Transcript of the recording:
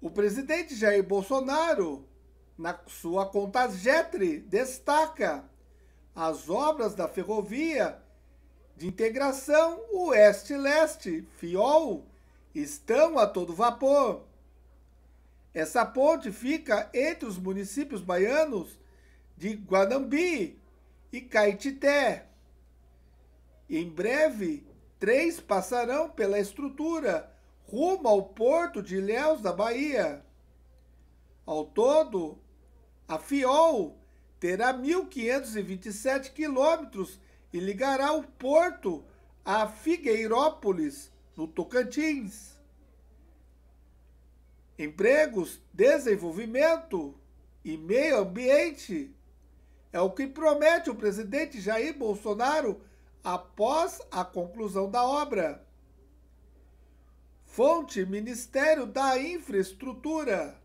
O presidente Jair Bolsonaro, na sua conta Getri, destaca as obras da ferrovia de integração Oeste-Leste, FIOL, estão a todo vapor. Essa ponte fica entre os municípios baianos de Guanambi e Caetité. Em breve, três passarão pela estrutura rumo ao porto de Ilhéus da Bahia. Ao todo, a Fiol terá 1.527 quilômetros e ligará o porto a Figueirópolis, no Tocantins. Empregos, desenvolvimento e meio ambiente é o que promete o presidente Jair Bolsonaro após a conclusão da obra. Fonte: Ministério da Infraestrutura.